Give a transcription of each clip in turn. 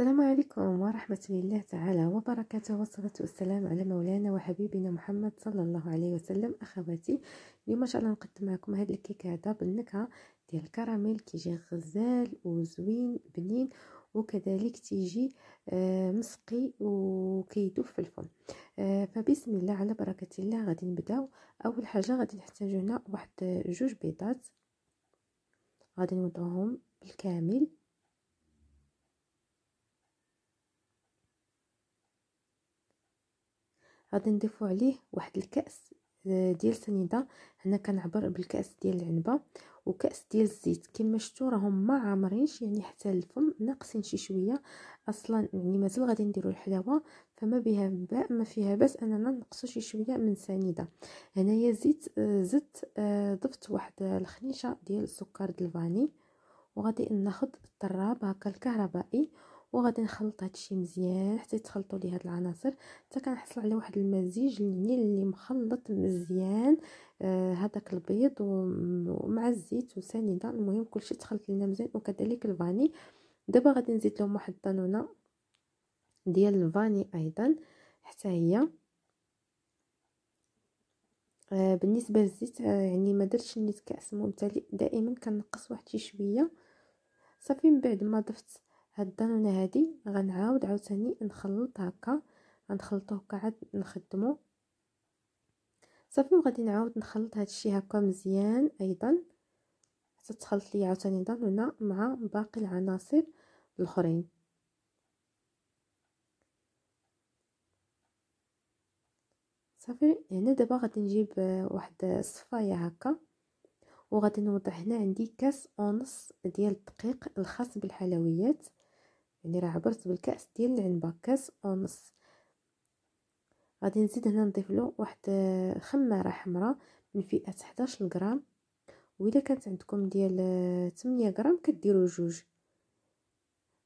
السلام عليكم ورحمة الله تعالى وبركاته والصلاة والسلام على مولانا وحبيبنا محمد صلى الله عليه وسلم أخواتي اليوم إن شاء الله نقدم لكم هذا الكيك هذا بالنكهة ديال الكراميل كيجي غزال وزوين بنين وكذلك تيجي آه، مسقي وكيدوب في الفم آه، فبسم الله على بركة الله غادي نبداو أول حاجة غادي نحتاجو هنا واحد جوج بيضات غادي نوضعهم بالكامل غادي نضيفو عليه واحد الكاس آه، ديال سنيده هنا كنعبر بالكاس ديال العنبه وكاس ديال الزيت كما شفتوا راهم ما عامرينش يعني حتى الفم ناقصين شي شويه اصلا يعني مازال غادي نديروا الحلاوه فما بها باء ما فيها باس اننا نقصوا شي شويه من سنيده هنايا زيت آه، زدت آه، ضفت واحد الخنيشه ديال سكر الفاني وغادي ناخذ الطراب هكا الكهربائي وغادي نخلط هادشي مزيان حتى يتخلطوا لي هاد العناصر حتى كنحصل على واحد المزيج اللي اللي مخلط مزيان آه، هذاك آه البيض ومع الزيت وسنيده المهم كلشي تخلط لنا مزيان وكذلك الفاني دابا غادي نزيد لهم واحد الطانونه ديال الفاني ايضا حتى هي آه بالنسبه للزيت آه يعني ما درتش نيت كاس ممتلئ دائما كنقص واحد شي شويه صافي من بعد ما ضفت هاد الدانونة هادي غنعاود عاوتاني نخلط هكا غنخلطو هكا عاد نخدمو صافي وغادي نعاود نخلط هادشي هكا مزيان ايضا حتى تخلط لي عاوتاني دانونة مع باقي العناصر الاخرين صافي هنا دابا غادي نجيب واحد الصفايه هكا وغادي نوضع هنا عندي كاس ونص ديال الدقيق الخاص بالحلويات يعني راه عبرت بالكأس ديال العنبة كاس ونص غادي نزيد هنا نضيف له واحد آه، خمارة حمراء من فئة 11 غرام وإلا كانت عندكم ديال 8 آه، غرام كديروا جوج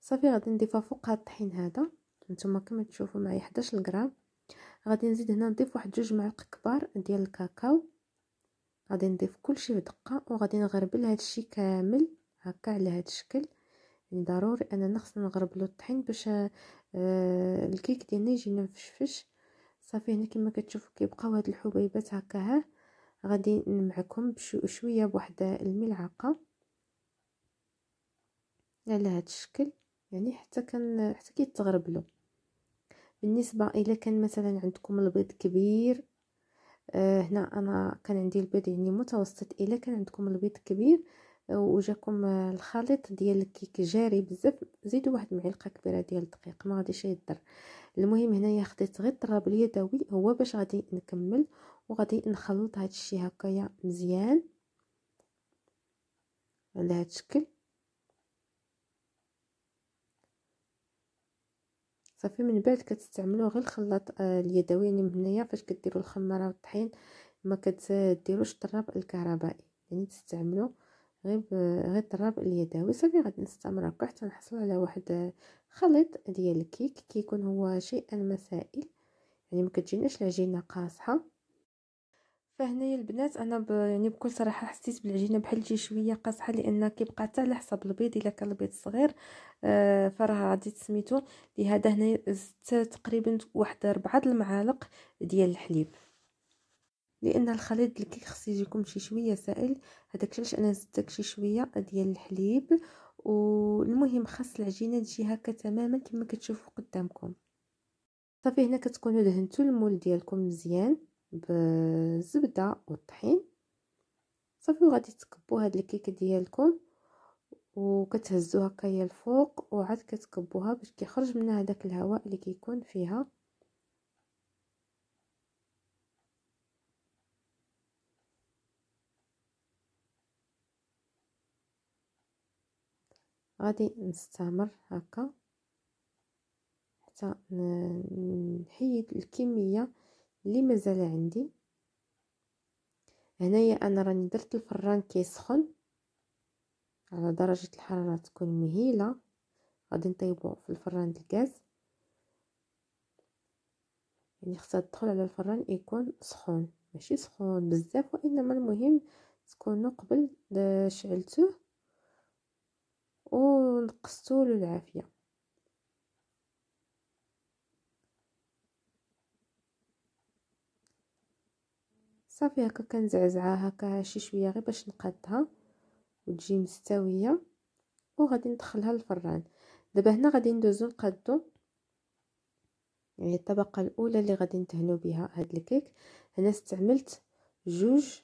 صافي غادي نضيفها فوق هاد الطحين هذا نتوما كما تشوفوا معايا 11 غرام غادي نزيد هنا نضيف واحد جوج معالق كبار ديال الكاكاو غادي نضيف كلشي بدقه وغادي نغربل هادشي كامل هكا على هاد الشكل يعني ضروري اننا خصنا نغربلو الطحين باش آه الكيك ديالنا يجي مفشفش صافي هنا كما كتشوفوا كيبقاو هاد الحبيبات هكا ها غادي نمعكم بشويه بواحد الملعقه على هاد الشكل يعني حتى كان حتى كيتغربلو بالنسبه الى كان مثلا عندكم البيض كبير آه هنا انا كان عندي البيض يعني متوسط الى كان عندكم البيض كبير وجاكم الخليط ديال الكيك جاري بزاف زيدوا واحد المعلقه كبيره ديال الدقيق ما غاديش يضر المهم هنايا خديت غير الطراب اليدوي هو باش غادي نكمل وغادي نخلط هذا الشيء هكايا مزيان على هذا الشكل صافي من بعد كتستعملوا غير الخلاط آه، اليدوي يعني من هنايا فاش كديروا الخماره والطحين ما كتديروش الطراب الكهربائي يعني تستعملوا غير غير الضرب اليدوي صافي غادي نستمر هكا حتى نحصل على واحد خليط ديال الكيك كيكون هو شيئا مسائل يعني ما كتجيناش العجينه قاصحه فهنايا البنات انا ب... يعني بكل صراحه حسيت بالعجينه بحال شي شويه قاصحه لان كيبقى حتى على حسب البيض الا كان البيض صغير آه فراه غادي تسميتو لهذا هنا زدت تقريبا واحد ربعه المعالق ديال الحليب لان الخليط اللي الكيك خص يجيكم شي شويه سائل هذاك علاش انا زدت داك شي شويه ديال الحليب والمهم خاص العجينه تجي هكا تماما كما كتشوفوا قدامكم صافي هنا كتكونوا دهنتوا المول ديالكم مزيان بالزبده والطحين صافي وغادي تكبوا هاد الكيكه ديالكم وكتهزوها هكايا الفوق وعاد كتكبوها باش كيخرج منها هذاك الهواء اللي كيكون فيها غادي نستمر هكا حتى نحيد الكميه اللي مازال عندي هنايا انا راني درت الفران كيسخن على درجه الحراره تكون مهيله غادي نطيبو في الفران ديال الغاز يعني خصها تدخل على الفران يكون سخون ماشي سخون بزاف وانما المهم تكونو قبل آه، شعلتوه ونقصته له العافيه صافي هكا كنزعزعها هكا شي شويه غير باش نقادها وتجي مستويه وغادي ندخلها للفران دابا هنا غادي ندوزو نقادو يعني الطبقه الاولى اللي غادي ندهنو بها هاد الكيك هنا استعملت جوج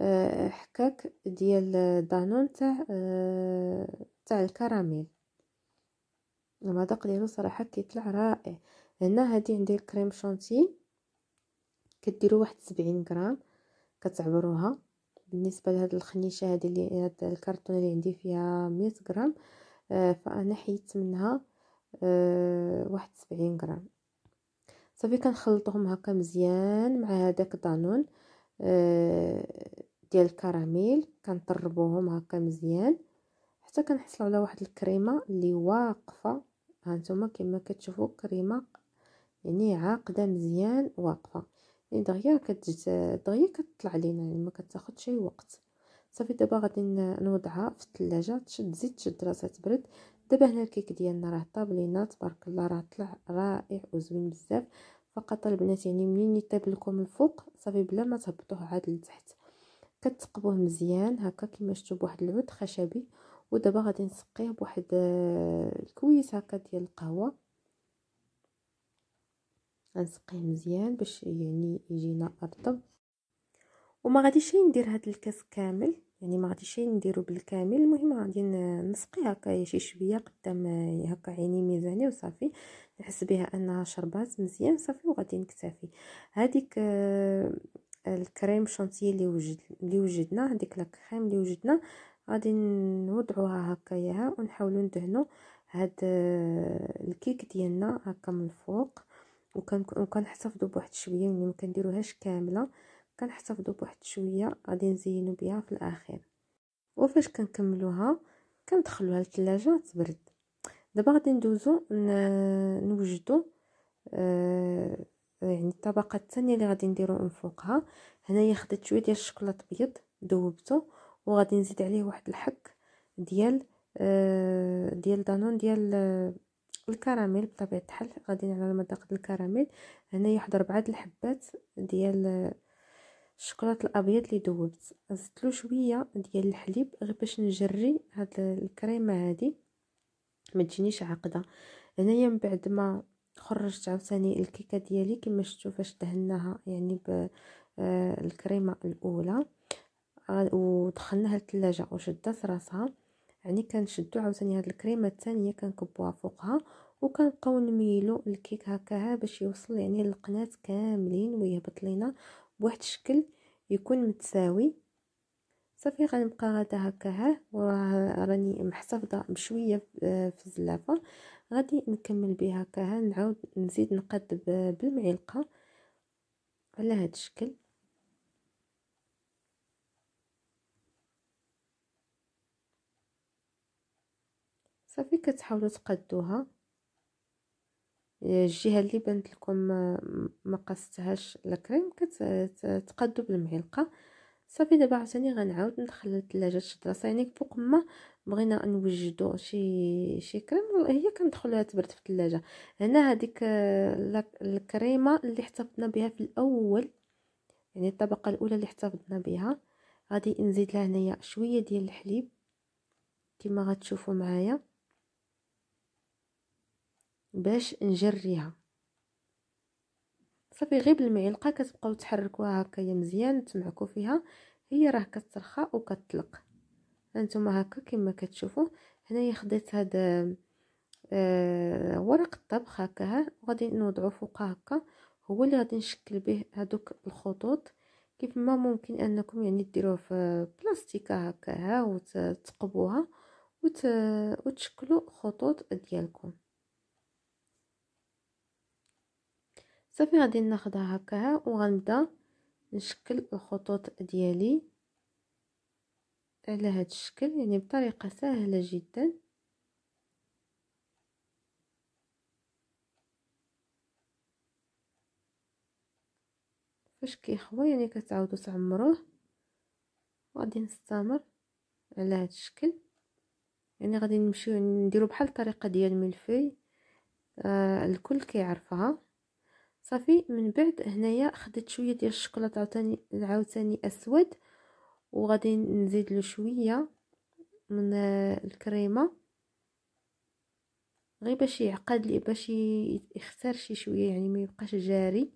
آه، حكاك ديال دانون تاع آه، تاع الكراميل المذاق ديالو صراحه كيطلع رائع هنا هادي عندي الكريم شونتي كديروا واحد 70 غرام كتعبروها بالنسبه لهاد الخنيشه هادي اللي هاد الكرتونه اللي عندي فيها 100 غرام آه، فانا حيدت منها آه، واحد 70 غرام صافي كنخلطوهم هكا مزيان مع هذاك دانون آه، ديال الكراميل كنطربوهم هكا مزيان حتى كنحصلوا على واحد الكريمه اللي واقفه هانتوما كما كتشوفوا كريمه يعني عاقده مزيان واقفه يعني دغيا كتجد دغيا كتطلع لينا يعني ما كتاخذش شي وقت صافي دابا غادي نوضعها في الثلاجه تشد زيت تشد راسها تبرد دابا هنا الكيك ديالنا راه طاب لينا تبارك الله راه طلع رائع وزوين بزاف فقط البنات يعني منين يطيب لكم الفوق صافي بلا ما تهبطوه عاد لتحت كتقبوه مزيان هكا كما شفتوا بواحد العود خشبي ودابا غادي نسقيه بواحد آه، الكويس هكا ديال القهوه غنسقيه مزيان باش يعني يجينا ارطب وما غاديش ندير هذا الكاس كامل يعني ما غاديش نديرو بالكامل المهم غادي نسقي هكا شي شويه قدام آه، هكا عيني ميزاني وصافي نحس بها انها شربات مزيان صافي وغادي نكتفي هذيك آه، الكريم شونتيي اللي وجد اللي وجدنا هذيك لا كريم اللي وجدنا غادي نوضعوها هكايا ونحاولوا ندهنوا هاد آه، الكيك ديالنا هكا من الفوق وكنحتفظوا بواحد شويه يعني ما كنديروهاش كامله كنحتفظوا بواحد شويه غادي نزينوا بها في الاخير وفاش كنكملوها كندخلوها للثلاجه تبرد دابا غادي ندوزو نوجدو آه يعني الطبقه الثانيه اللي غادي نديرو من فوقها هنايا خديت شويه ديال الشكلاط ابيض ذوبته وغادي نزيد عليه واحد الحك ديال آه ديال دانون ديال آه الكراميل بطبيعه الحال غادي على ديال الكراميل هنايا واحد ربعه الحبات ديال آه، الشوكولاط الابيض اللي ذوبت زدت له شويه ديال الحليب غير باش نجري هاد الكريمه هادي ما تجينيش عاقده هنايا من بعد ما خرجت عاوتاني الكيكه ديالي كما شفتوا فاش دهناها يعني بالكريمه آه، الاولى ودخلناها للثلاجه وشدات راسها يعني كنشدو عاوتاني هاد الكريمه الثانيه كنكبوها فوقها وكنبقاو نميلو الكيك هكا باش يوصل يعني للقناه كاملين ويهبط لينا بواحد الشكل يكون متساوي صافي غنبقى غادا هكا وراه راني محتفظه بشويه في الزلافه غادي نكمل بها هكا نعاود نزيد نقاد بالمعلقه على هاد الشكل صافي كتحاولوا تقدوها آه، الجهه اللي بانت لكم ما قصتهاش الكريم كتقادو بالمعلقه صافي دابا عاوتاني غنعاود ندخل الثلاجه تشد راسها يعني فوق ما بغينا نوجدو شي شي كريم هي كندخلوها تبرد في الثلاجه هنا هذيك الكريمه اللي احتفظنا بها في الاول يعني الطبقه الاولى اللي احتفظنا بها غادي نزيد لها هنايا شويه ديال الحليب كما غتشوفوا معايا باش نجريها صافي غير بالمعلقه كتبقاو تحركوها هكا يا مزيان تمعكو فيها هي راه كترخى وكتطلق هانتوما هكا كما كتشوفوا هنايا خديت هاد آه ورق الطبخ هكا ها وغادي نوضعو فوقها هكا هو اللي غادي نشكل به هادوك الخطوط كيف ما ممكن انكم يعني ديروه في بلاستيكه هكا ها وتقبوها وتشكلوا خطوط ديالكم صافي غادي ناخدها هكا وغنبدا نشكل الخطوط ديالي على هذا الشكل يعني بطريقه سهله جدا فاش كيخوى يعني كتعاودو تعمروه وغادي نستمر على هذا الشكل يعني غادي نمشيو نديرو بحال الطريقه ديال ملفي آه الكل كيعرفها صافي من بعد هنايا خديت شويه ديال الشكلاط عاوتاني عاوتاني اسود وغادي نزيد له شويه من الكريمه غير باش يعقد لي باش يختار شي شويه يعني ما يبقاش جاري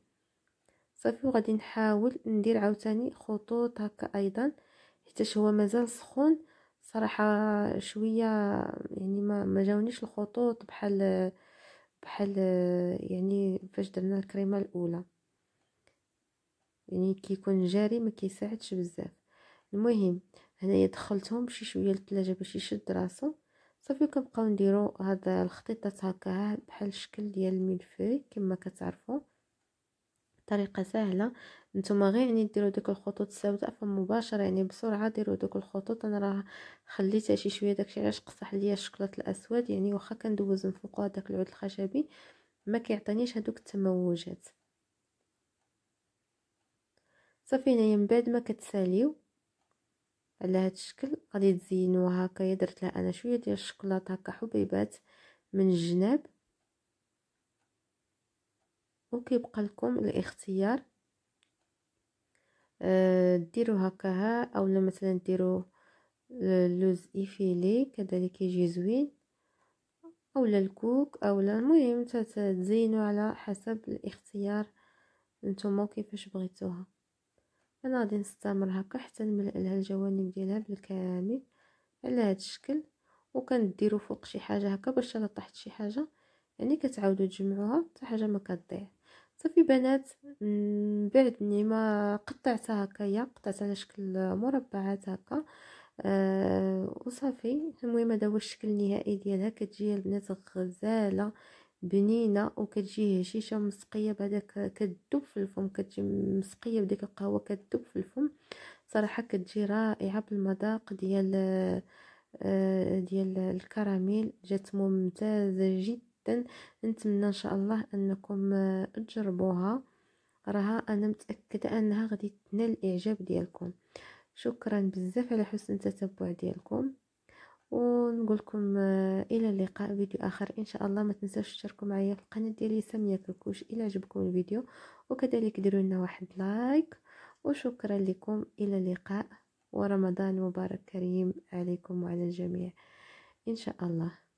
صافي وغادي نحاول ندير عاوتاني خطوط هكا ايضا حيت هو مازال سخون صراحه شويه يعني ما ما جاونيش الخطوط بحال بحال يعني فاش درنا الكريمه الاولى يعني كيكون جاري ما كيساعدش بزاف المهم هنايا دخلتهم شي شويه للثلاجه باش يشد راسو صافي كنبقاو نديرو هاد الخطيطات هكا بحال الشكل ديال الملفي كما كتعرفوا طريقه سهله نتوما غير يعني ديروا دوك الخطوط السوداء فمباشره يعني بسرعه ديروا دوك الخطوط انا راه خليتها شي شويه داكشي علاش قصح ليا الشكلاط الاسود يعني واخا كندوز من فوق هذاك العود الخشبي ما كيعطينيش هذوك التموجات صافي هنايا من بعد ما كتساليو على هذا الشكل غادي تزينوها هكايا درت لها انا شويه ديال الشكلاط هكا حبيبات من الجناب وكيبقى لكم الاختيار أه ديروا هكاها اولا مثلا ديروا آه، لوز ايفيلي كذلك يجي زوين اولا الكوك اولا المهم تزينوا على حسب الاختيار نتوما كيفاش بغيتوها انا غادي نستمر هكا حتى نملأ لها الجوانب ديالها بالكامل على هذا الشكل وكنديروا فوق شي حاجه هكا باش الا طاحت شي حاجه يعني كتعاودوا تجمعوها حتى حاجه ما كتضيع صافي بنات من بعد ما قطعتها هكايا قطعت على شكل مربعات هكا أه وصافي المهم هذا هو الشكل النهائي ديالها كتجي البنات غزاله بنينه وكتجي هشيشه مسقيه بهذاك كتذوب في الفم كتجي مسقيه بديك القهوه كتذوب في الفم صراحه كتجي رائعه بالمذاق ديال أه ديال الكراميل جات ممتازه جدا جدا نتمنى ان شاء الله انكم آه، تجربوها راها انا متاكده انها غادي تنال الاعجاب ديالكم شكرا بزاف على حسن التتبع ديالكم ونقول لكم آه، الى اللقاء فيديو اخر ان شاء الله ما تنساوش تشتركوا معايا في القناه ديالي ساميه كركوش الى عجبكم الفيديو وكذلك ديروا لنا واحد لايك وشكرا لكم الى اللقاء ورمضان مبارك كريم عليكم وعلى الجميع ان شاء الله